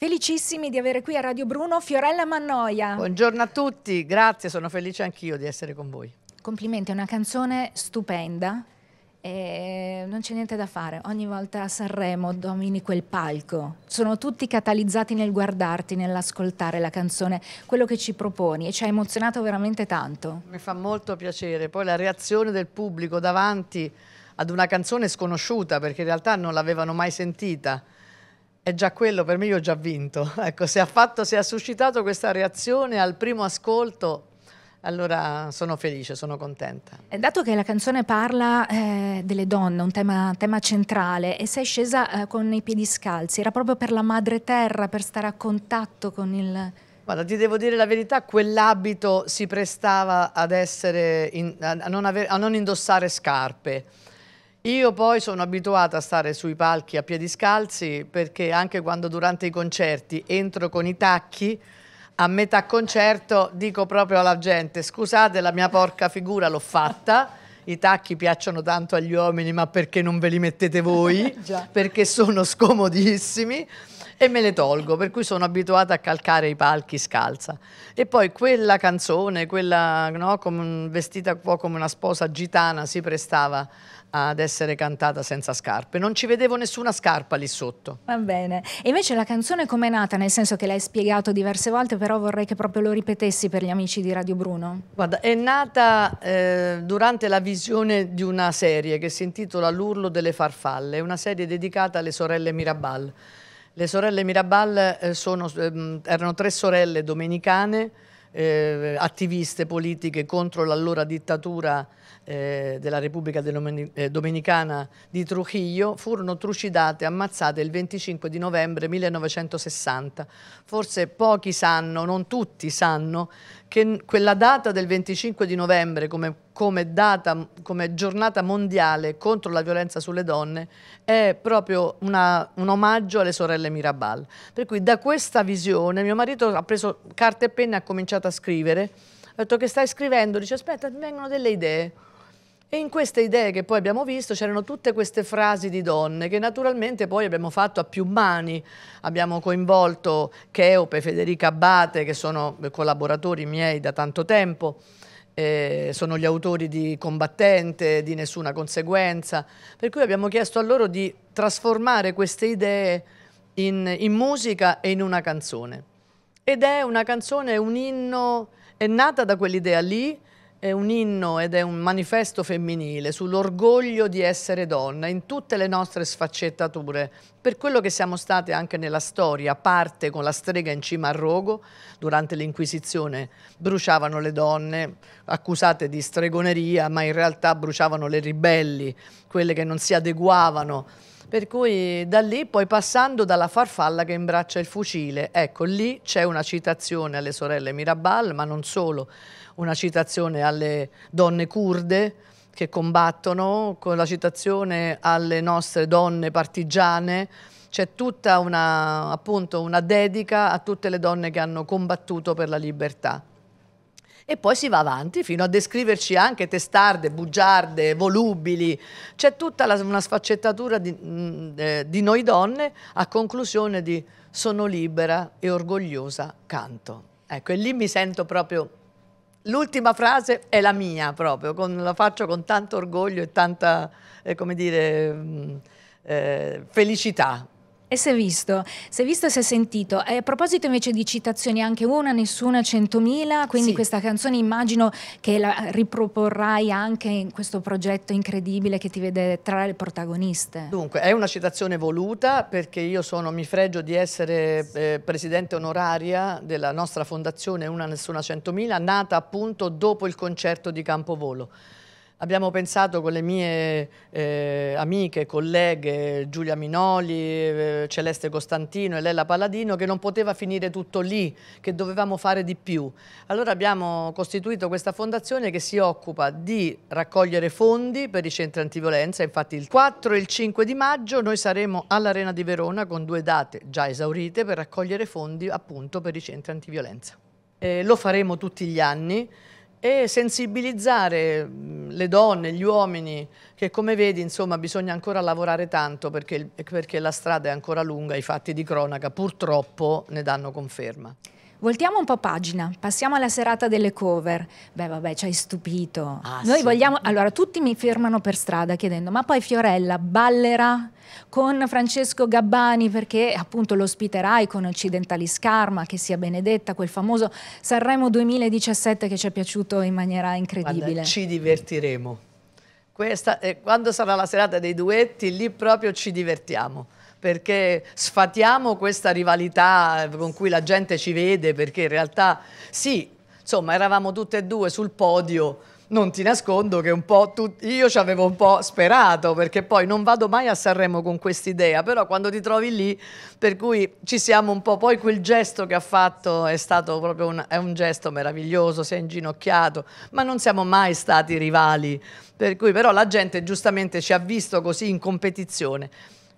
Felicissimi di avere qui a Radio Bruno Fiorella Mannoia. Buongiorno a tutti, grazie, sono felice anch'io di essere con voi. Complimenti, è una canzone stupenda. E non c'è niente da fare, ogni volta a Sanremo domini quel palco, sono tutti catalizzati nel guardarti, nell'ascoltare la canzone, quello che ci proponi e ci ha emozionato veramente tanto. Mi fa molto piacere, poi la reazione del pubblico davanti ad una canzone sconosciuta perché in realtà non l'avevano mai sentita è già quello, per me io ho già vinto. Ecco, se ha, fatto, se ha suscitato questa reazione al primo ascolto, allora sono felice, sono contenta. Dato che la canzone parla eh, delle donne, un tema, tema, centrale, e sei scesa eh, con i piedi scalzi, era proprio per la madre terra, per stare a contatto con il... Guarda, ti devo dire la verità, quell'abito si prestava ad essere in, a, non aver, a non indossare scarpe. Io poi sono abituata a stare sui palchi a piedi scalzi perché anche quando durante i concerti entro con i tacchi, a metà concerto dico proprio alla gente scusate la mia porca figura l'ho fatta, i tacchi piacciono tanto agli uomini ma perché non ve li mettete voi? perché sono scomodissimi e me le tolgo, per cui sono abituata a calcare i palchi scalza. E poi quella canzone, quella no, come, vestita un po' come una sposa gitana, si prestava ad essere cantata senza scarpe. Non ci vedevo nessuna scarpa lì sotto. Va bene. E invece la canzone com'è nata? Nel senso che l'hai spiegato diverse volte, però vorrei che proprio lo ripetessi per gli amici di Radio Bruno. Guarda, è nata eh, durante la visione di una serie che si intitola L'urlo delle farfalle, una serie dedicata alle sorelle Mirabal. Le sorelle Mirabal eh, sono, ehm, erano tre sorelle domenicane eh, attiviste politiche contro l'allora dittatura eh, della Repubblica eh, Dominicana di Trujillo furono trucidate e ammazzate il 25 di novembre 1960. Forse pochi sanno, non tutti sanno, che quella data del 25 di novembre, come come, data, come giornata mondiale contro la violenza sulle donne è proprio una, un omaggio alle sorelle Mirabal. Per cui da questa visione mio marito ha preso carta e penna e ha cominciato a scrivere. Ha detto che stai scrivendo, dice aspetta, mi vengono delle idee. E in queste idee che poi abbiamo visto c'erano tutte queste frasi di donne che naturalmente poi abbiamo fatto a più mani. Abbiamo coinvolto Cheope, Federica Abate che sono collaboratori miei da tanto tempo, eh, sono gli autori di Combattente, di Nessuna Conseguenza, per cui abbiamo chiesto a loro di trasformare queste idee in, in musica e in una canzone. Ed è una canzone, un inno, è nata da quell'idea lì, è un inno ed è un manifesto femminile sull'orgoglio di essere donna in tutte le nostre sfaccettature, per quello che siamo state anche nella storia, parte con la strega in cima al rogo, durante l'Inquisizione bruciavano le donne accusate di stregoneria, ma in realtà bruciavano le ribelli, quelle che non si adeguavano per cui da lì poi passando dalla farfalla che imbraccia il fucile, ecco lì c'è una citazione alle sorelle Mirabal, ma non solo, una citazione alle donne kurde che combattono, con la citazione alle nostre donne partigiane, c'è tutta una, appunto, una dedica a tutte le donne che hanno combattuto per la libertà e poi si va avanti fino a descriverci anche testarde, bugiarde, volubili. C'è tutta la, una sfaccettatura di, mh, mm, eh, di noi donne a conclusione di sono libera e orgogliosa, canto. Ecco, e lì mi sento proprio l'ultima frase è la mia proprio, con, la faccio con tanto orgoglio e tanta, eh, come dire, mh, mm, eh, felicità. E si è visto, si è visto e si è sentito. E a proposito invece di citazioni, anche una, nessuna, centomila, quindi sì. questa canzone immagino che la riproporrai anche in questo progetto incredibile che ti vede tra le protagoniste. Dunque, è una citazione voluta perché io sono, mi fregio di essere eh, presidente onoraria della nostra fondazione Una Nessuna Centomila, nata appunto dopo il concerto di Campovolo abbiamo pensato con le mie eh, amiche, colleghe, Giulia Minoli, eh, Celeste Costantino e Lella Palladino, che non poteva finire tutto lì, che dovevamo fare di più. Allora abbiamo costituito questa fondazione che si occupa di raccogliere fondi per i centri antiviolenza, infatti il 4 e il 5 di maggio noi saremo all'Arena di Verona con due date già esaurite per raccogliere fondi appunto per i centri antiviolenza. Eh, lo faremo tutti gli anni e sensibilizzare le donne, gli uomini, che come vedi insomma bisogna ancora lavorare tanto perché, perché la strada è ancora lunga, i fatti di cronaca purtroppo ne danno conferma. Voltiamo un po' pagina, passiamo alla serata delle cover. Beh, vabbè, ci hai stupito. Ah, Noi sì. vogliamo. Allora, tutti mi fermano per strada chiedendo: ma poi Fiorella ballerà con Francesco Gabbani perché appunto lo ospiterai con Occidentali Scarma, che sia benedetta, quel famoso Sanremo 2017 che ci è piaciuto in maniera incredibile. Guarda, ci divertiremo. Questa, eh, quando sarà la serata dei duetti, lì proprio ci divertiamo perché sfatiamo questa rivalità con cui la gente ci vede, perché in realtà sì, insomma eravamo tutte e due sul podio, non ti nascondo che un po' tu, io ci avevo un po' sperato perché poi non vado mai a Sanremo con quest'idea, però quando ti trovi lì, per cui ci siamo un po', poi quel gesto che ha fatto è stato proprio un, è un gesto meraviglioso, si è inginocchiato, ma non siamo mai stati rivali, per cui però la gente giustamente ci ha visto così in competizione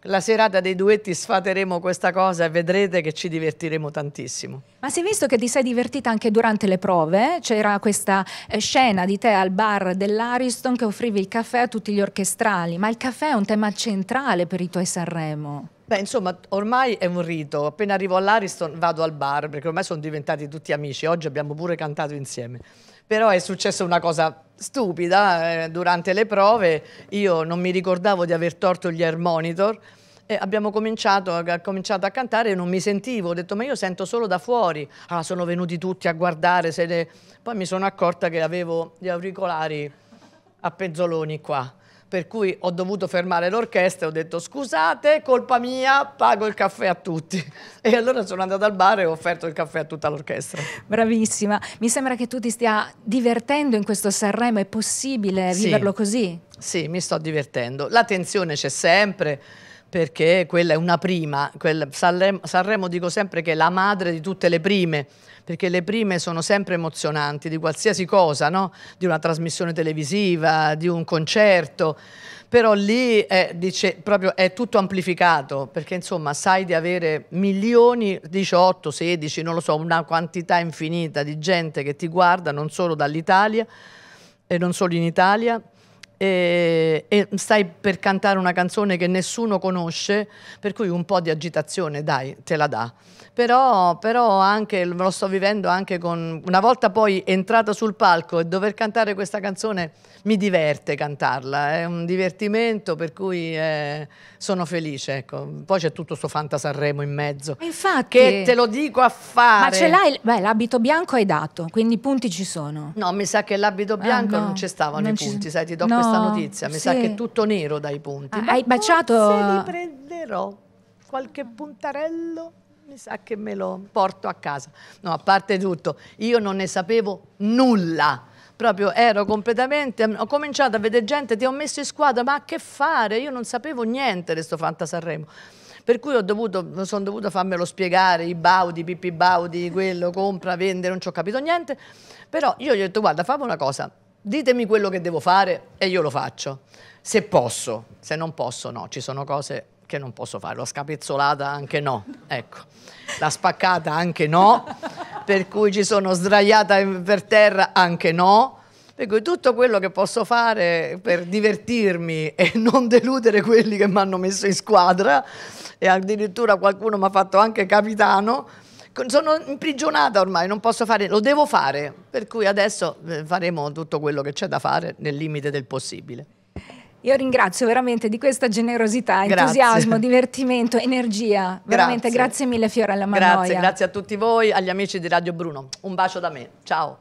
la serata dei duetti sfateremo questa cosa e vedrete che ci divertiremo tantissimo. Ma si è visto che ti sei divertita anche durante le prove? C'era questa eh, scena di te al bar dell'Ariston che offrivi il caffè a tutti gli orchestrali, ma il caffè è un tema centrale per i tuoi Sanremo. Beh, insomma, ormai è un rito. Appena arrivo all'Ariston vado al bar, perché ormai sono diventati tutti amici. Oggi abbiamo pure cantato insieme però è successa una cosa stupida eh, durante le prove, io non mi ricordavo di aver torto gli air monitor e abbiamo cominciato, cominciato a cantare e non mi sentivo, ho detto ma io sento solo da fuori, ah, sono venuti tutti a guardare, ne... poi mi sono accorta che avevo gli auricolari a pezzoloni qua per cui ho dovuto fermare l'orchestra e ho detto scusate, colpa mia, pago il caffè a tutti. E allora sono andata al bar e ho offerto il caffè a tutta l'orchestra. Bravissima, mi sembra che tu ti stia divertendo in questo Sanremo, è possibile viverlo così? Sì, mi sto divertendo. La tensione c'è sempre perché quella è una prima. Sanremo, Sanremo dico sempre che è la madre di tutte le prime, perché le prime sono sempre emozionanti di qualsiasi cosa, no? di una trasmissione televisiva, di un concerto, però lì è, dice, proprio, è tutto amplificato, perché insomma sai di avere milioni, 18, 16, non lo so, una quantità infinita di gente che ti guarda non solo dall'Italia e non solo in Italia, e, eh, e, stai per cantare una canzone che nessuno conosce, per cui un po' di agitazione, dai, te la dà. Però, però anche, lo sto vivendo anche con... Una volta poi entrata sul palco e dover cantare questa canzone, mi diverte cantarla, è un divertimento per cui eh, sono felice. Ecco. Poi c'è tutto questo Fanta in mezzo. Infatti, che te lo dico a fare. Ma ce l'hai? Beh, l'abito bianco hai dato, quindi i punti ci sono. No, mi sa che l'abito bianco ah, no. non ci stavano non i punti, sai, ti do no, questa questa notizia, mi sì. sa che è tutto nero dai punti. Ah, ma hai baciato? Se li prenderò qualche puntarello mi sa che me lo porto a casa. No, a parte tutto, io non ne sapevo nulla. Proprio ero completamente, ho cominciato a vedere gente, ti ho messo in squadra, ma a che fare? Io non sapevo niente di sto Fanta Sanremo. Per cui ho dovuto, sono dovuta farmelo spiegare, i baudi, pipi Baudi, quello, compra, vende, non ci ho capito niente. Però io gli ho detto, guarda, fammi una cosa, ditemi quello che devo fare e io lo faccio. Se posso, se non posso no, ci sono cose che non posso fare, la scapezzolata anche no, ecco, la spaccata anche no, per cui ci sono sdraiata per terra anche no, per cui tutto quello che posso fare per divertirmi e non deludere quelli che mi hanno messo in squadra e addirittura qualcuno mi ha fatto anche capitano, sono imprigionata ormai, non posso fare, lo devo fare, per cui adesso eh, faremo tutto quello che c'è da fare nel limite del possibile. Io ringrazio veramente di questa generosità, grazie. entusiasmo, divertimento, energia. Veramente grazie, grazie mille Fiorella Manoia. Grazie, grazie a tutti voi, agli amici di Radio Bruno. Un bacio da me. Ciao.